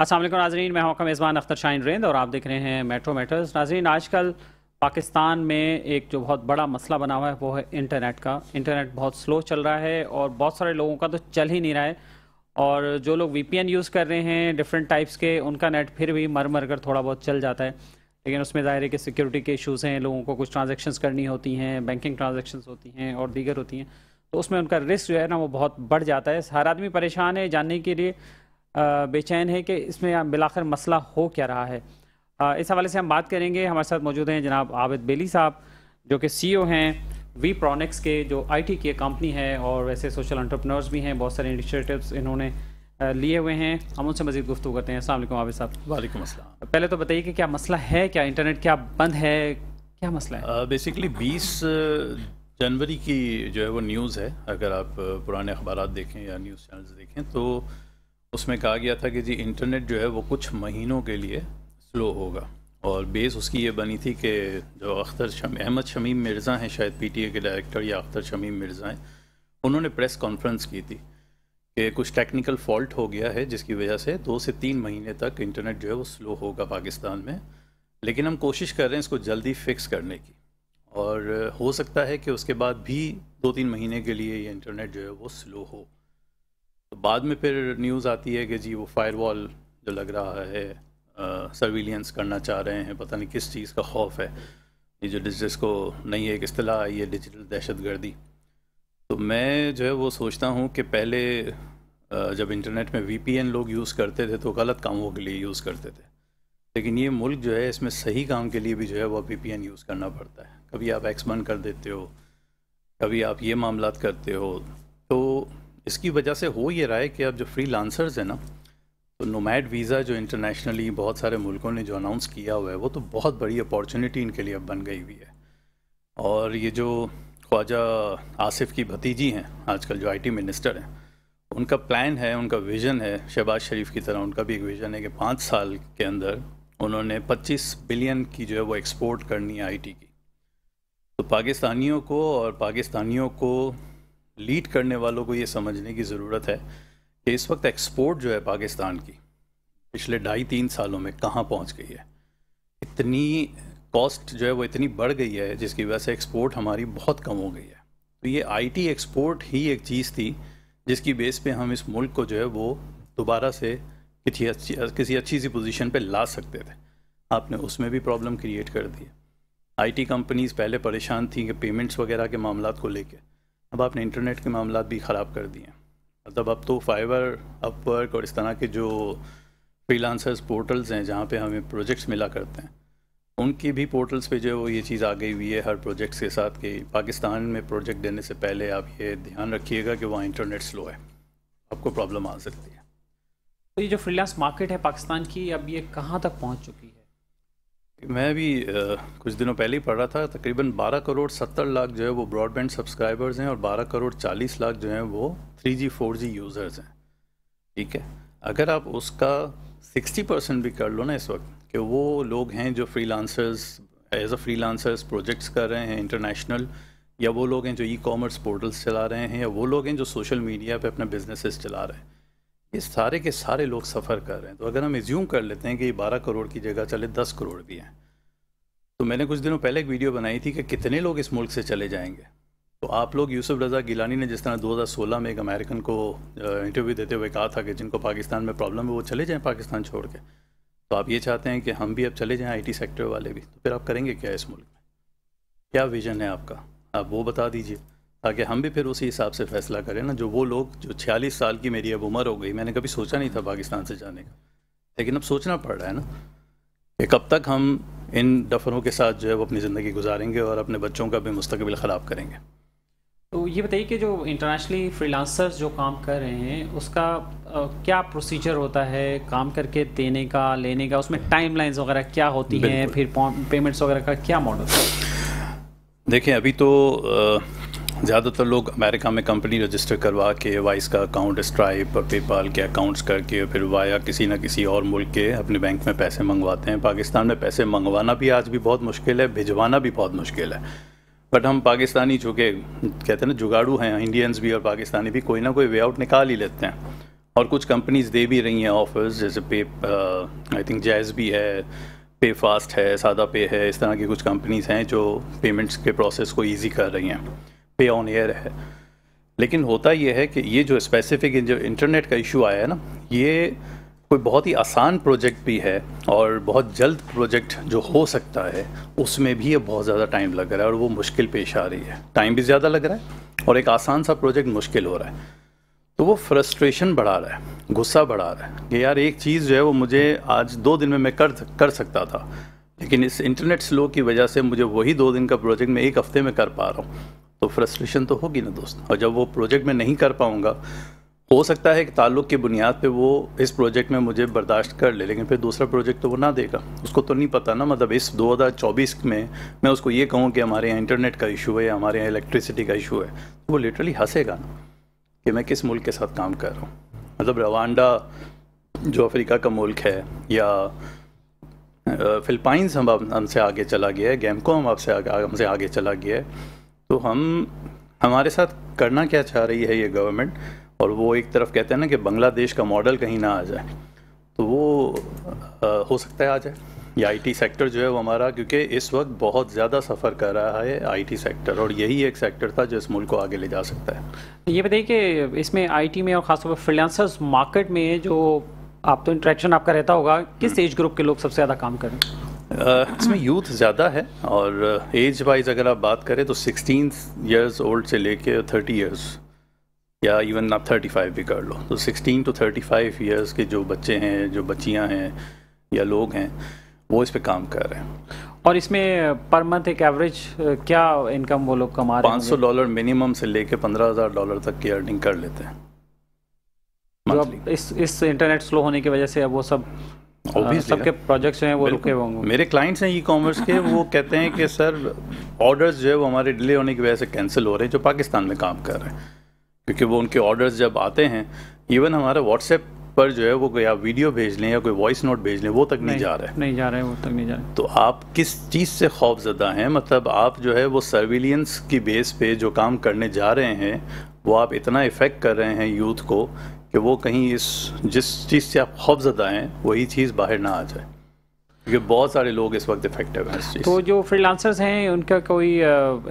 असल नाजरीन मैं हूँ मेज़बान अख्तर शाहन रेंद और आप देख रहे हैं मेट्रो मेटर्स नाजरीन आजकल पाकिस्तान में एक जो बहुत बड़ा मसला बना हुआ है वो है इंटरनेट का इंटरनेट बहुत स्लो चल रहा है और बहुत सारे लोगों का तो चल ही नहीं रहा है और जो लोग वी यूज़ कर रहे हैं डिफरेंट टाइप्स के उनका नेट फिर भी मर मर कर थोड़ा बहुत चल जाता है लेकिन उसमें ज़ाहिर है कि सिक्योरिटी के इशूज़ हैं लोगों को कुछ ट्रांजेक्शन करनी होती हैं बैंकिंग ट्रांजेक्शन्स होती हैं और दीगर होती हैं तो उसमें उनका रिस्क जो है ना वो बहुत बढ़ जाता है हर आदमी परेशान है जानने के लिए बेचैन है कि इसमें बिलाखिर मसला हो क्या रहा है इस हवाले से हम बात करेंगे हमारे साथ मौजूद हैं जनाब आबिद बेली साहब जो कि सी e हैं वी प्रोनिक्स के जो आई टी की कंपनी है और वैसे सोशल एंटरप्रनर्स भी हैं बहुत सारे इनिशिएटिव्स इन्होंने लिए हुए हैं हम उनसे मजीद गुफ्तु करते हैं असल आबिद साहब वालेकुम असलम पहले तो बताइए कि क्या मसला है क्या इंटरनेट क्या बंद है क्या मसला है बेसिकली बीस जनवरी की जो है वो न्यूज़ है अगर आप पुराने अखबार देखें या न्यूज़ चैनल देखें तो uh, उसमें कहा गया था कि जी इंटरनेट जो है वो कुछ महीनों के लिए स्लो होगा और बेस उसकी ये बनी थी कि जो अख्तर शम अहमद शमीम मिर्ज़ा हैं शायद पीटीए के डायरेक्टर या अख्तर शमीम मिर्ज़ा हैं उन्होंने प्रेस कॉन्फ्रेंस की थी कि कुछ टेक्निकल फॉल्ट हो गया है जिसकी वजह से दो से तीन महीने तक इंटरनेट जो है वो स्लो होगा पाकिस्तान में लेकिन हम कोशिश कर रहे हैं इसको जल्दी फिक्स करने की और हो सकता है कि उसके बाद भी दो तीन महीने के लिए ये इंटरनेट जो है वो स्लो हो तो बाद में फिर न्यूज़ आती है कि जी वो फायरवॉल जो लग रहा है सर्विलियंस करना चाह रहे हैं पता नहीं किस चीज़ का खौफ है ये जो जिसको नई एक अतलाह आई है डिजिटल दहशत गर्दी तो मैं जो है वो सोचता हूँ कि पहले जब इंटरनेट में वी लोग यूज़ करते थे तो गलत कामों के लिए यूज़ करते थे लेकिन ये मुल्क जो है इसमें सही काम के लिए भी जो है वह वी यूज़ करना पड़ता है कभी आप एक्स बंद कर देते हो कभी आप ये मामला करते हो तो इसकी वजह से हो ये रहा है कि अब जो फ्री लांसर्स हैं ना तो नोमैड वीज़ा जो इंटरनेशनली बहुत सारे मुल्कों ने जो अनाउंस किया हुआ है वो तो बहुत बड़ी अपॉर्चुनिटी इनके लिए अब बन गई हुई है और ये जो ख्वाजा आसिफ की भतीजी हैं आजकल जो आईटी मिनिस्टर हैं उनका प्लान है उनका विज़न है शहबाज शरीफ की तरह उनका भी एक विज़न है कि पाँच साल के अंदर उन्होंने पच्चीस बिलियन की जो है वो एक्सपोर्ट करनी है आई की तो पाकिस्तानियों को और पाकिस्तानियों को लीड करने वालों को ये समझने की ज़रूरत है कि इस वक्त एक्सपोर्ट जो है पाकिस्तान की पिछले ढाई तीन सालों में कहाँ पहुँच गई है इतनी कॉस्ट जो है वो इतनी बढ़ गई है जिसकी वजह से एक्सपोर्ट हमारी बहुत कम हो गई है तो ये आईटी एक्सपोर्ट ही एक चीज़ थी जिसकी बेस पे हम इस मुल्क को जो है वो दोबारा से किसी अच्छी किसी अच्छी सी पोजीशन पे ला सकते थे आपने उसमें भी प्रॉब्लम क्रिएट कर दी आईटी कंपनीज पहले परेशान थी कि पेमेंट्स वगैरह के मामला को लेकर अब आपने इंटरनेट के मामला भी ख़राब कर दिए मतलब अब तो फाइबर अपवर्क और इस तरह के जो फ्रीलांसर्स पोर्टल्स हैं जहाँ पे हमें प्रोजेक्ट्स मिला करते हैं उनकी भी पोर्टल्स पे जो ये चीज़ आ गई हुई है हर प्रोजेक्ट्स के साथ कि पाकिस्तान में प्रोजेक्ट देने से पहले आप ये ध्यान रखिएगा कि वहाँ इंटरनेट स्लो है आपको प्रॉब्लम आ सकती है तो ये जो फ्रीलांस मार्केट है पाकिस्तान की अब ये कहाँ तक पहुँच चुकी है मैं भी कुछ दिनों पहले ही पढ़ रहा था तकरीबन 12 करोड़ 70 लाख जो है वो ब्रॉडबैंड सब्सक्राइबर्स हैं और 12 करोड़ 40 लाख जो हैं वो 3G 4G यूज़र्स हैं ठीक है अगर आप उसका 60 परसेंट भी कर लो ना इस वक्त कि वो लोग हैं जो freelancers as a lancers projects कर रहे हैं इंटरनेशनल या वो लोग हैं जो ई कॉमर्स पोर्टल्स चला रहे हैं या वो लोग हैं जो सोशल मीडिया पर अपने बिजनेसिस चला रहे हैं ये सारे के सारे लोग सफ़र कर रहे हैं तो अगर हम रिज्यूम कर लेते हैं कि बारह करोड़ की जगह चले दस करोड़ भी हैं तो मैंने कुछ दिनों पहले एक वीडियो बनाई थी कि कितने लोग इस मुल्क से चले जाएंगे तो आप लोग यूसुफ रज़ा गिलानी ने जिस तरह 2016 में एक अमेरिकन को इंटरव्यू देते हुए कहा था कि जिनको पाकिस्तान में प्रॉब्लम है वो चले जाएँ पाकिस्तान छोड़ के तो आप ये चाहते हैं कि हम भी अब चले जाएँ आई सेक्टर वाले भी तो फिर आप करेंगे क्या इस मुल्क में क्या विजन है आपका आप वो बता दीजिए ताकि हम भी फिर उसी हिसाब से फैसला करें ना जो वो लोग जो छियालीस साल की मेरी अब उम्र हो गई मैंने कभी सोचा नहीं था पाकिस्तान से जाने का लेकिन अब सोचना पड़ रहा है ना कि कब तक हम इन डफरों के साथ जो है वो अपनी ज़िंदगी गुजारेंगे और अपने बच्चों का भी मुस्तबिल ख़राब करेंगे तो ये बताइए कि जो इंटरनेशनली फ्रीलांसर्स जो काम कर रहे हैं उसका आ, क्या प्रोसीजर होता है काम करके देने का लेने का उसमें टाइमलाइंस वगैरह क्या होती हैं फिर पेमेंट्स वगैरह का क्या मॉडल देखें अभी तो आ, ज़्यादातर लोग अमेरिका में कंपनी रजिस्टर करवा के वाइस का अकाउंट स्ट्राइप और पेपाल के अकाउंट्स करके फिर वाया किसी ना किसी और मुल्क के अपने बैंक में पैसे मंगवाते हैं पाकिस्तान में पैसे मंगवाना भी आज भी बहुत मुश्किल है भिजवाना भी बहुत मुश्किल है बट हम पाकिस्तानी चूँकि कहते हैं ना जुगाड़ू हैं इंडियंस भी और पाकिस्तानी भी कोई ना कोई वे आउट निकाल ही लेते हैं और कुछ कंपनीज़ दे भी रही हैं ऑफर्स जैसे पे आई थिंक जैज़ भी है पे फास्ट है सादा पे है इस तरह की कुछ कंपनीज़ हैं जो पेमेंट्स के प्रोसेस को ईजी कर रही हैं पे ऑन एयर है लेकिन होता यह है कि ये जो स्पेसिफिक जो इंटरनेट का इशू आया है ना ये कोई बहुत ही आसान प्रोजेक्ट भी है और बहुत जल्द प्रोजेक्ट जो हो सकता है उसमें भी ये बहुत ज़्यादा टाइम लग रहा है और वो मुश्किल पेश आ रही है टाइम भी ज़्यादा लग रहा है और एक आसान सा प्रोजेक्ट मुश्किल हो रहा है तो वो फ्रस्ट्रेशन बढ़ा रहा है गुस्सा बढ़ा रहा है कि यार एक चीज़ जो है वो मुझे आज दो दिन में मैं कर कर सकता था लेकिन इस इंटरनेट स्लो की वजह से मुझे वही दो दिन का प्रोजेक्ट मैं एक हफ्ते में कर पा रहा हूँ तो फ्रस्ट्रेशन तो होगी ना दोस्त और जब वो प्रोजेक्ट में नहीं कर पाऊँगा हो सकता है कि ताल्लुक़ की बुनियाद पे वो इस प्रोजेक्ट में मुझे बर्दाश्त कर ले लेकिन फिर दूसरा प्रोजेक्ट तो वो ना देगा उसको तो नहीं पता ना मतलब इस 2024 में मैं उसको ये कहूँ कि हमारे यहाँ इंटरनेट का इशू है या हमारे यहाँ इलेक्ट्रिसिटी का इशू है तो वो लिटरली हंसेगा ना कि मैं किस मुल्क के साथ काम कर रहा हूँ मतलब रवान्डा जो अफ्रीका का मुल्क है या फिलपाइंस हम हमसे आगे चला गया है गैमको हम आपसे आगे हमसे आगे चला गया है तो हम हमारे साथ करना क्या चाह रही है ये गवर्नमेंट और वो एक तरफ कहते हैं ना कि बांग्लादेश का मॉडल कहीं ना आ जाए तो वो आ, हो सकता है आ जाए ये आईटी सेक्टर जो है वो हमारा क्योंकि इस वक्त बहुत ज़्यादा सफ़र कर रहा है आईटी सेक्टर और यही एक सेक्टर था जो इस मुल्क को आगे ले जा सकता है ये बताइए कि इसमें आईटी में और ख़ासतौर पर फ्रीलांसर्स मार्केट में जो आप तो इंट्रैक्शन आपका रहता होगा किस एज हम्म। ग्रुप के लोग सबसे ज़्यादा काम करें इसमें यूथ ज़्यादा है और एज वाइज अगर आप बात करें तो सिक्सटीन ईयर्स ओल्ड से लेके थर्टी ईयर्स या इवन आप थर्टी फाइव भी कर लो तो sixteen to thirty five years के जो बच्चे हैं जो बच्चियाँ हैं या लोग हैं वो इस पर काम कर रहे हैं और इसमें पर मंथ एक एवरेज क्या इनकम वो लोग कमा रहे हैं सौ डॉलर मिनिमम से लेके हज़ार डॉलर तक की अर्निंग कर लेते हैं तो इस इस इंटरनेट स्लो होने की वजह से अब वो सब हाँ, सबके प्रोजेक्ट्स हैं वो रुके होंगे मेरे क्लाइंट्स हैं ई कॉमर्स के वो कहते हैं कि सर ऑर्डर्स जो है वो हमारे डिले होने की वजह से कैंसिल हो रहे हैं जो पाकिस्तान में काम कर रहे हैं क्योंकि वो उनके ऑर्डर्स जब आते हैं इवन हमारा व्हाट्सएप पर जो है वो कोई आप वीडियो भेज लें या कोई वॉइस नोट भेज लें वो तक नहीं, जा रहे नहीं जा रहे वो तक नहीं जा रहे तो आप किस चीज़ से खौफजदा हैं मतलब आप जो है वो सर्विलियंस की बेस पे जो काम करने जा रहे हैं वो आप इतना इफ़ेक्ट कर रहे हैं यूथ को कि वो कहीं इस जिस चीज़ से आप खौफजदा हैं वही चीज़ बाहर ना आ जाए क्योंकि बहुत सारे लोग इस वक्त इफेक्टिव हैं तो जो फ्रीलांसर्स हैं उनका कोई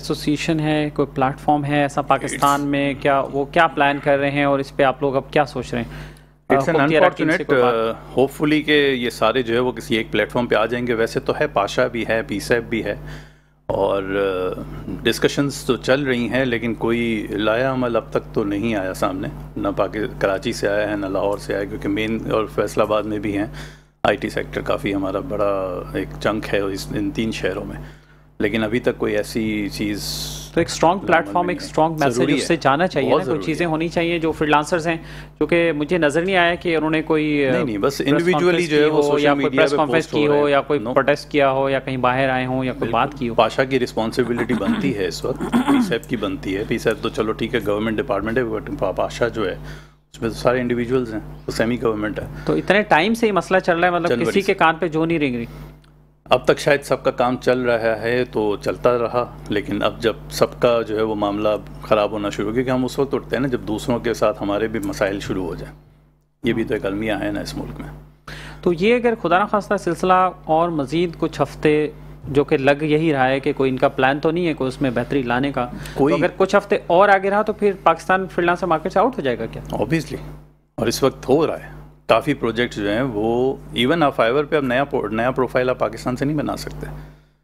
एसोसिएशन uh, है कोई प्लेटफॉर्म है ऐसा पाकिस्तान में क्या वो क्या प्लान कर रहे हैं और इस पर आप लोग अब क्या सोच रहे हैं इट्स एन अनफॉर्चुनेट होपफुली के ये सारे जो है वो किसी एक प्लेटफॉर्म पे आ जाएंगे वैसे तो है पाशा भी है पीसेप भी है और डिस्कशंस तो चल रही हैं लेकिन कोई लाया अमल अब तक तो नहीं आया सामने ना पाकि कराची से आया है ना लाहौर से आया क्योंकि मेन और फैसलाबाद में भी हैं आईटी सेक्टर काफ़ी हमारा बड़ा एक चंक है इस इन तीन शहरों में लेकिन अभी तक कोई ऐसी चीज़ तो एक स्ट्रॉन्ग प्लेटफॉर्म एक स्ट्रॉन्ग मैसेज उससे जाना चाहिए ना कोई चीज़ें होनी चाहिए जो फ्रीलांसर्स हैं क्योंकि मुझे नज़र नहीं आया कि उन्होंने कोई नहीं नहीं बस इंडिविजुअली जो है वो या मीडिया पे पोस्ट की हो या कोई प्रोटेस्ट किया हो या कहीं बाहर आए हो या कोई बात की हो पाशा की रिस्पॉन्सिबिलिटी बनती है इस वक्त पीसैप की बनती है पीसैप तो चलो ठीक है गवर्नमेंट डिपार्टमेंट है बट पाशा जो है उसमें तो सारे इंडिविजुअल्स हैं तो सेमी गवर्नमेंट है तो इतने टाइम से ही मसला चल रहा है मतलब किसी के कान पे जो नहीं रिंग रही अब तक शायद सबका काम चल रहा है तो चलता रहा लेकिन अब जब सबका जो है वो मामला ख़राब होना शुरू हो क्योंकि हम उस वक्त उठते हैं ना जब दूसरों के साथ हमारे भी मसाइल शुरू हो जाए ये भी तो एक अलमिया है ना इस मुल्क में तो ये अगर खुदा न खास्ता सिलसिला और मज़ीद कुछ हफ्ते जो कि लग यही रहा है कि कोई इनका प्लान तो नहीं है कोई उसमें बेहतरी लाने का तो कोई तो अगर कुछ हफ्ते और आगे रहा तो फिर पाकिस्तान फ्रीलांसर मार्केट से आउट हो जाएगा क्या ऑब्वियसली और इस वक्त हो रहा है काफ़ी प्रोजेक्ट्स जो हैं वो इवन आप फाइवर पे अब नया नया प्रोफाइल आप पाकिस्तान से नहीं बना सकते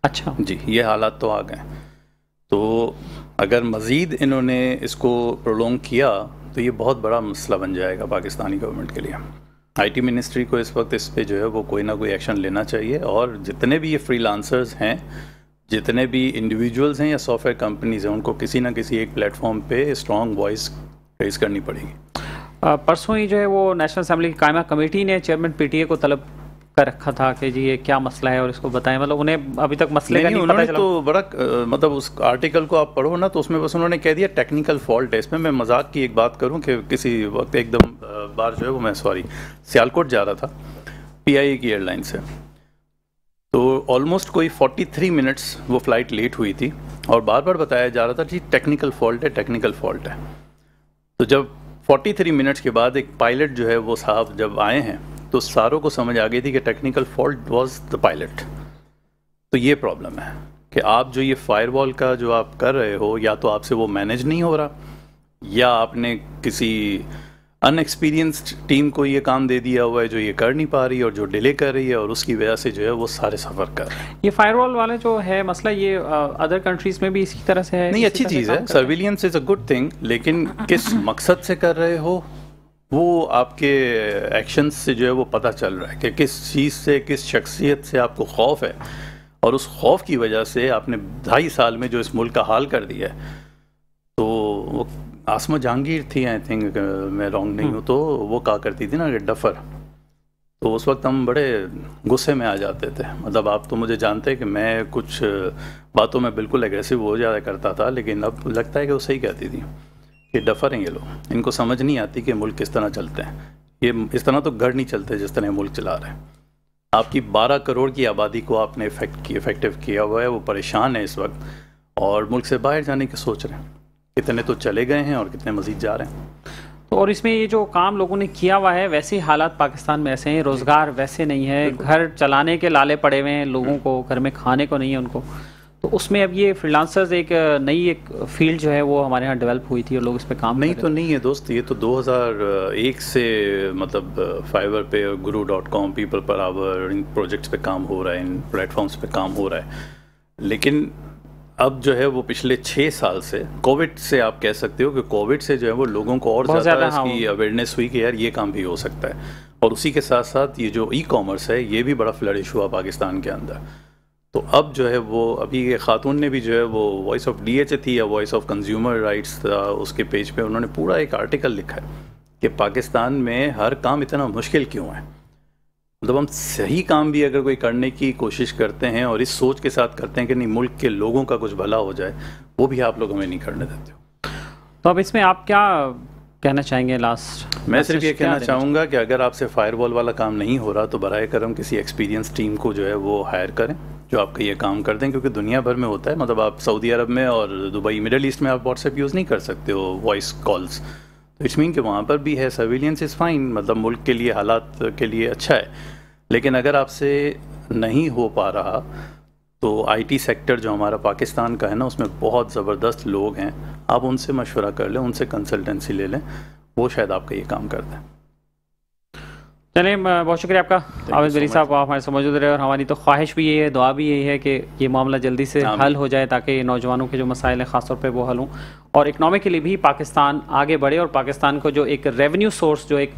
अच्छा जी ये हालात तो आ गए तो अगर मज़ीद इन्होंने इसको प्रोलोंग किया तो ये बहुत बड़ा मसला बन जाएगा पाकिस्तानी गवर्नमेंट के लिए आईटी मिनिस्ट्री को इस वक्त इस पर जो है वो कोई ना कोई एक्शन लेना चाहिए और जितने भी ये फ्री हैं जितने भी इंडिविजुअल्स हैं या सॉफ्टवेयर कंपनीज हैं उनको किसी ना किसी एक प्लेटफॉर्म पे स्ट्रॉन्ग वॉइस फेस करनी पड़ेगी परसों ही जो है वो नेशनल असम्बली की कायमा कमेटी ने चेयरमैन पीटीए को तलब कर रखा था कि जी ये क्या मसला है और इसको बताएं मतलब उन्हें अभी तक मसले नहीं, का नहीं, नहीं पता चला तो बड़ा मतलब उस आर्टिकल को आप पढ़ो ना तो उसमें बस उन्होंने कह दिया टेक्निकल फॉल्ट है इसमें मैं मजाक की एक बात करूं कि किसी वक्त एकदम बार जो है वो मैं सॉरी सियालकोट जा रहा था पीआईए की एयरलाइन से तो ऑलमोस्ट कोई 43 मिनट्स वो फ्लाइट लेट हुई थी और बार बार बताया जा रहा था जी टेक्निकल फॉल्ट है टेक्निकल फॉल्ट है तो जब फोर्टी थ्री मिनट्स के बाद एक पायलट जो है वो साहब जब आए हैं तो सारों को समझ आ गई थी कि technical fault was the pilot तो ये प्रॉब्लम है कि आप जो ये फायरवॉल का जो आप कर रहे हो या तो आपसे वो मैनेज नहीं हो रहा या आपने किसी अनएक्सपीरियंस्ड टीम को ये काम दे दिया हुआ है जो ये कर नहीं पा रही है और जो डिले कर रही है और उसकी वजह से जो है वो सारे सफ़र कर रहे हैं ये फायरवॉल वाले जो है मसला ये अदर कंट्रीज में भी इसी तरह से है नहीं अच्छी चीज़ है surveillance is a good thing लेकिन किस मकसद से कर रहे हो वो आपके एक्शन से जो है वो पता चल रहा है कि किस चीज़ से किस शख्सियत से आपको खौफ है और उस खौफ की वजह से आपने ढाई साल में जो इस मुल्क का हाल कर दिया है तो वो आसमा जहांगीर थी आई थिंक मैं रॉन्ग नहीं हूँ हम्म। तो वो कहा करती थी ना कि डफर तो उस वक्त हम बड़े गुस्से में आ जाते थे मतलब आप तो मुझे जानते हैं कि मैं कुछ बातों में बिल्कुल एग्रेसिव हो जाया करता था लेकिन अब लगता है कि वो सही कहती थी कि डफर हैं ये लोग इनको समझ नहीं आती कि मुल्क किस तरह चलते हैं ये इस तरह तो घर नहीं चलते जिस तरह मुल्क चला रहे हैं आपकी 12 करोड़ की आबादी को आपने इफेक्ट की इफेक्टिव किया हुआ है वो परेशान है इस वक्त और मुल्क से बाहर जाने की सोच रहे हैं कितने तो चले गए हैं और कितने मजीद जा रहे हैं तो और इसमें ये जो काम लोगों ने किया हुआ है वैसे ही हालात पाकिस्तान में ऐसे हैं रोज़गार वैसे नहीं है घर चलाने के लाले पड़े हुए हैं लोगों को घर में खाने को नहीं है उनको तो उसमें अब ये फ्रीलांसर्स एक नई एक फील्ड जो है वो हमारे यहाँ डेवलप हुई थी और लोग इस पर काम नहीं तो नहीं है दोस्त ये तो 2001 से मतलब फाइवर पे Guru dot com people per hour इन प्रोजेक्ट्स पे काम हो रहा है इन प्लेटफॉर्म्स पे काम हो रहा है लेकिन अब जो है वो पिछले छः साल से कोविड से आप कह सकते हो कि कोविड से जो है वो लोगों को और ज़्यादा इसकी अवेयरनेस हाँ। हुई कि यार ये काम भी हो सकता है और उसी के साथ साथ ये जो ई कॉमर्स है ये भी बड़ा फ्लरिश हुआ पाकिस्तान के अंदर तो अब जो है वो अभी ये खातून ने भी जो है वो वॉइस ऑफ डी थी या वॉइस ऑफ कंज्यूमर राइट्स था उसके पेज पे उन्होंने पूरा एक आर्टिकल लिखा है कि पाकिस्तान में हर काम इतना मुश्किल क्यों है मतलब हम सही काम भी अगर कोई करने की कोशिश करते हैं और इस सोच के साथ करते हैं कि नहीं मुल्क के लोगों का कुछ भला हो जाए वो भी आप लोग हमें नहीं करने देते तो अब इसमें आप क्या कहना चाहेंगे लास्ट मैं सिर्फ ये कहना चाहूँगा कि अगर आपसे फायरवॉल वाला काम नहीं हो रहा तो बर करम किसी एक्सपीरियंस टीम को जो है वो हायर करें जो आपका ये काम कर दें क्योंकि दुनिया भर में होता है मतलब आप सऊदी अरब में और दुबई मिडल ईस्ट में आप व्हाट्सएप यूज़ नहीं कर सकते हो वॉइस कॉल्स इट्स मीन कि वहाँ पर भी है सर्विलियंस इज़ फाइन मतलब मुल्क के लिए हालात के लिए अच्छा है लेकिन अगर आपसे नहीं हो पा रहा तो आईटी सेक्टर जो हमारा पाकिस्तान का है ना उसमें बहुत ज़बरदस्त लोग हैं आप उनसे मशवरा कर लें उनसे कंसल्टेंसी ले लें वो शायद आपका ये काम कर दें चलिए बहुत शुक्रिया आपका आवेद वली साहब आप हमारे समझ रहे और हमारी तो ख्वाहिश भी यही है दुआ भी यही है कि ये मामला जल्दी से हल हो जाए ताकि नौजवानों के जो मसाइल हैं ख़ासतौर पर वो हल हों और इकनॉमिक के लिए भी पाकिस्तान आगे बढ़े और पाकिस्तान को जो एक रेवेन्यू सोर्स जो एक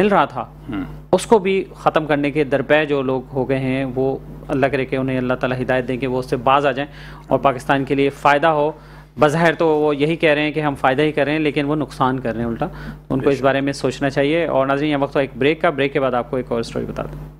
मिल रहा था हम्म। उसको भी ख़त्म करने के दरपे जो लोग हो गए हैं वो अल्लाह करे कि उन्हें अल्लाह ताला हिदायत दें कि वो उससे बाज आ जाएं और पाकिस्तान के लिए फ़ायदा हो बज़ाहिर तो वो यही कह रहे हैं कि हम फ़ायदा ही कर रहे हैं लेकिन वो नुकसान कर रहे हैं उल्टा उनको इस बारे में सोचना चाहिए और नाजी यहाँ वक्त तो एक ब्रेक का ब्रेक के बाद आपको एक और स्टोरी बता दूँ